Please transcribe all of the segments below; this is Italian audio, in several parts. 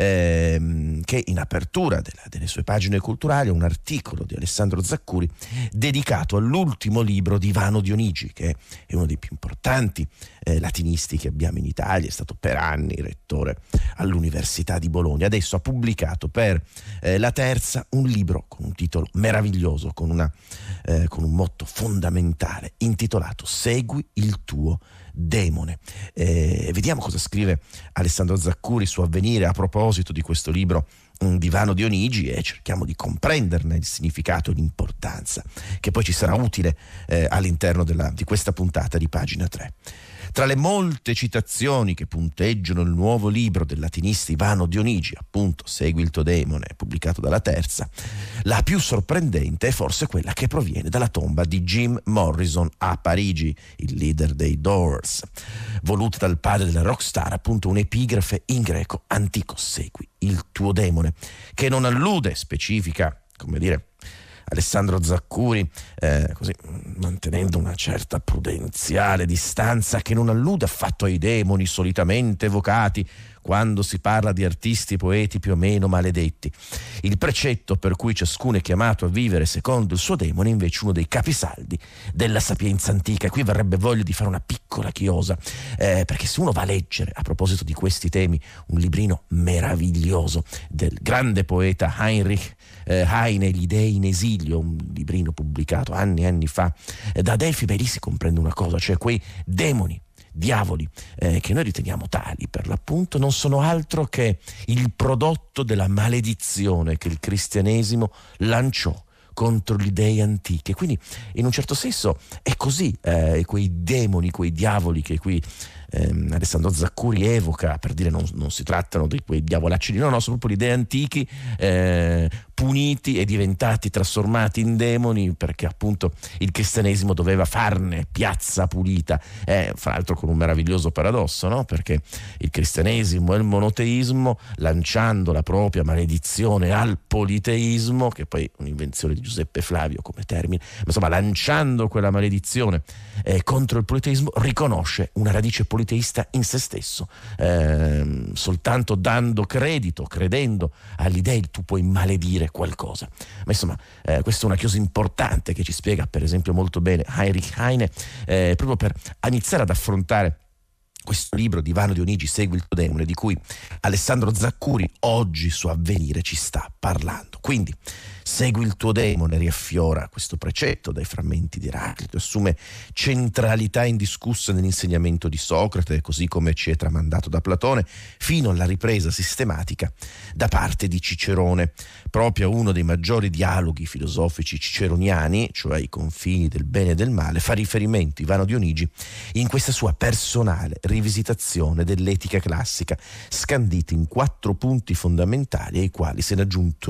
Um. anche in apertura della, delle sue pagine culturali un articolo di Alessandro Zaccuri dedicato all'ultimo libro di Ivano Dionigi, che è uno dei più importanti eh, latinisti che abbiamo in Italia, è stato per anni rettore all'Università di Bologna. Adesso ha pubblicato per eh, la terza un libro con un titolo meraviglioso, con, una, eh, con un motto fondamentale, intitolato Segui il tuo demone. Eh, vediamo cosa scrive Alessandro Zaccuri su Avvenire a proposito di questo libro un divano di Onigi e cerchiamo di comprenderne il significato e l'importanza, che poi ci sarà utile eh, all'interno della, di questa puntata di pagina 3. Tra le molte citazioni che punteggiano il nuovo libro del latinista Ivano Dionigi, appunto Segui il tuo demone, pubblicato dalla Terza, la più sorprendente è forse quella che proviene dalla tomba di Jim Morrison a Parigi, il leader dei Doors, voluta dal padre della rockstar, appunto un'epigrafe in greco antico, Segui il tuo demone, che non allude, specifica, come dire, Alessandro Zaccuri, eh, così mantenendo una certa prudenziale distanza che non allude affatto ai demoni solitamente evocati quando si parla di artisti e poeti più o meno maledetti. Il precetto per cui ciascuno è chiamato a vivere secondo il suo demone è invece uno dei capisaldi della sapienza antica. Qui verrebbe voglia di fare una piccola chiosa, eh, perché se uno va a leggere, a proposito di questi temi, un librino meraviglioso del grande poeta Heinrich eh, Heine, Gli dei in esilio, un librino pubblicato anni e anni fa, eh, da Delphi, beh lì si comprende una cosa, cioè quei demoni diavoli, eh, che noi riteniamo tali per l'appunto, non sono altro che il prodotto della maledizione che il cristianesimo lanciò contro gli dei antichi. Quindi in un certo senso è così, eh, quei demoni, quei diavoli che qui ehm, Alessandro Zaccuri evoca, per dire non, non, si trattano di quei diavolacci di no, no, sono proprio le idee antiche eh, puniti e diventati, trasformati in demoni perché appunto il cristianesimo doveva farne piazza pulita, eh, fra l'altro con un meraviglioso paradosso, no? perché il cristianesimo e il monoteismo lanciando la propria maledizione al politeismo, che poi è un'invenzione di Giuseppe Flavio come termine, ma insomma lanciando quella maledizione eh, contro il politeismo riconosce una radice politica politeista in se stesso, eh, soltanto dando credito, credendo agli dei, tu puoi maledire qualcosa. Ma insomma, eh, questa è una chiosa importante che ci spiega, per esempio, molto bene Heinrich Heine, eh, proprio per iniziare ad affrontare questo libro di Vano Dionigi, Segui il tuo demone, di cui Alessandro Zaccuri oggi su Avvenire ci sta parlando. Quindi, Segui il tuo demone, riaffiora questo precetto dai frammenti di Eraclito, assume centralità indiscussa nell'insegnamento di Socrate, così come ci è tramandato da Platone, fino alla ripresa sistematica da parte di Cicerone. Proprio uno dei maggiori dialoghi filosofici ciceroniani, cioè i confini del bene e del male, fa riferimento Ivano Dionigi in questa sua personale rivisitazione dell'etica classica, scandita in quattro punti fondamentali ai quali se ne,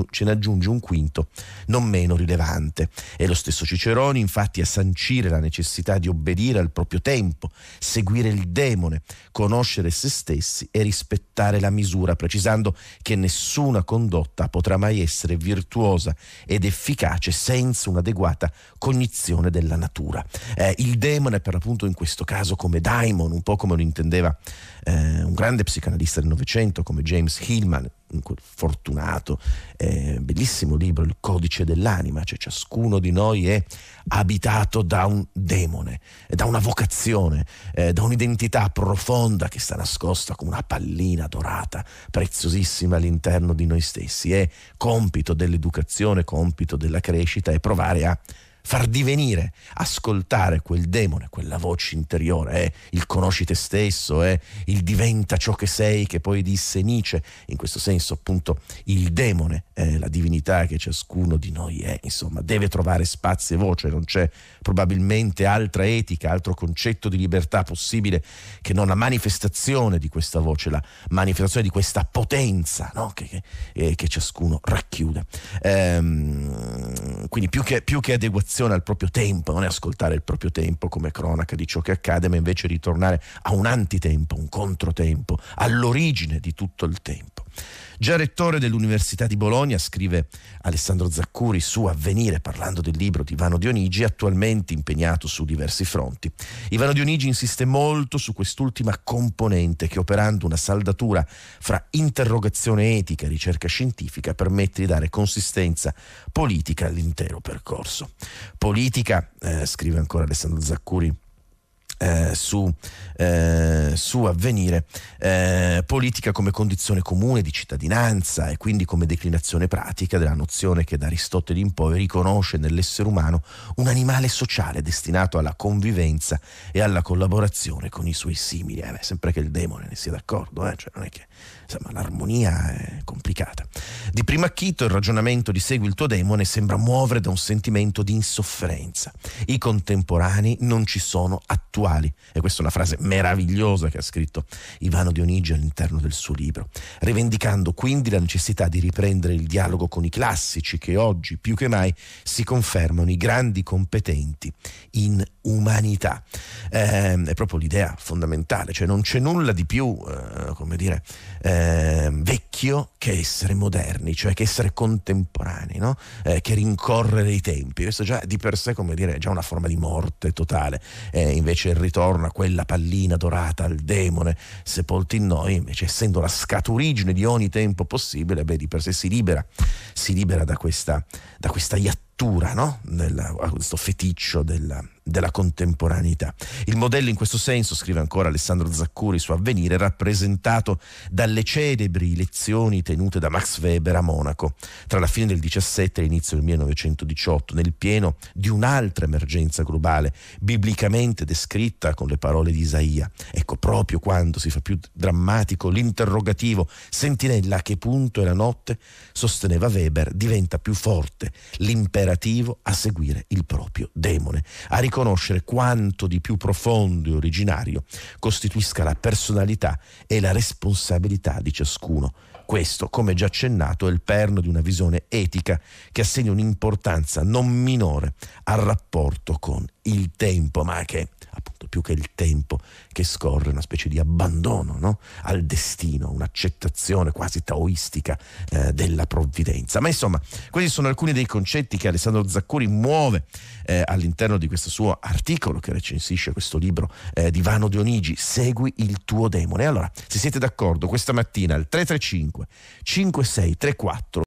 se ne aggiunge un quinto non meno rilevante. È lo stesso Cicerone infatti a sancire la necessità di obbedire al proprio tempo, seguire il demone, conoscere se stessi e rispettare la misura, precisando che nessuna condotta potrà mai essere virtuosa ed efficace senza un'adeguata cognizione della natura. Eh, il demone per l'appunto, in questo caso come daimon, un po' come lo intendeva eh, un grande psicanalista del Novecento come James Hillman, fortunato, eh, bellissimo libro, Il codice dell'anima, cioè ciascuno di noi è abitato da un demone, da una vocazione, eh, da un'identità profonda che sta nascosta come una pallina dorata, preziosissima all'interno di noi stessi. È compito dell'educazione, compito della crescita, è provare a far divenire, ascoltare quel demone, quella voce interiore, è eh, il conosci te stesso, è eh, il diventa ciò che sei, che poi disse Nietzsche, in questo senso appunto il demone, eh, la divinità che ciascuno di noi è, insomma, deve trovare spazio e voce, non c'è probabilmente altra etica, altro concetto di libertà possibile che non la manifestazione di questa voce, la manifestazione di questa potenza no? che, che, eh, che, ciascuno racchiude. Ehm, quindi più che, più che adeguazione, attenzione al proprio tempo, non è ascoltare il proprio tempo come cronaca di ciò che accade, ma invece ritornare a un antitempo, un controtempo, all'origine di tutto il tempo. Già rettore dell'Università di Bologna, scrive Alessandro Zaccuri su Avvenire parlando del libro di Ivano Dionigi, attualmente impegnato su diversi fronti. Ivano Dionigi insiste molto su quest'ultima componente che operando una saldatura fra interrogazione etica e ricerca scientifica permette di dare consistenza politica all'intero percorso. Politica, eh, scrive ancora Alessandro Zaccuri, eh, su, eh, su, avvenire eh, politica come condizione comune di cittadinanza e quindi come declinazione pratica della nozione che da Aristotele in poi riconosce nell'essere umano un animale sociale destinato alla convivenza e alla collaborazione con i suoi simili. Eh, beh, sempre che il demone ne sia d'accordo, eh, cioè non è che insomma, l'armonia è complicata. Di primo acchito il ragionamento di segui il tuo demone sembra muovere da un sentimento di insofferenza. I contemporanei non ci sono attuali sessuali. E questa è una frase meravigliosa che ha scritto Ivano Dionigi all'interno del suo libro, rivendicando quindi la necessità di riprendere il dialogo con i classici che oggi più che mai si confermano i grandi competenti in umanità. Eh, è proprio l'idea fondamentale, cioè non c'è nulla di più, eh, come dire, eh, vecchio vecchio che essere moderni, cioè che essere contemporanei, no? eh, che rincorrere i tempi. Questo già di per sé, come dire, è già una forma di morte totale. Eh, invece il ritorno a quella pallina dorata, al demone sepolto in noi, invece essendo la scaturigine di ogni tempo possibile, beh, di per sé si libera, si libera da questa, da questa iattura cattura no? Nella, questo feticcio della, della contemporaneità. Il modello in questo senso, scrive ancora Alessandro Zaccuri su Avvenire, è rappresentato dalle celebri lezioni tenute da Max Weber a Monaco tra la fine del 17 e l'inizio del 1918, nel pieno di un'altra emergenza globale, biblicamente descritta con le parole di Isaia. Ecco, proprio quando si fa più drammatico l'interrogativo sentinella a che punto è la notte, sosteneva Weber, diventa più forte l'imperatore imperativo a seguire il proprio demone, a riconoscere quanto di più profondo e originario costituisca la personalità e la responsabilità di ciascuno questo, come già accennato, è il perno di una visione etica che assegna un'importanza non minore al rapporto con il tempo, ma che appunto più che il tempo che scorre, una specie di abbandono no? al destino, un'accettazione quasi taoistica eh, della provvidenza. Ma insomma, questi sono alcuni dei concetti che Alessandro Zaccuri muove eh, all'interno di questo suo articolo che recensisce questo libro eh, di Vano Dionigi, Segui il tuo demone. Allora, se siete d'accordo, questa mattina al 335 5 5634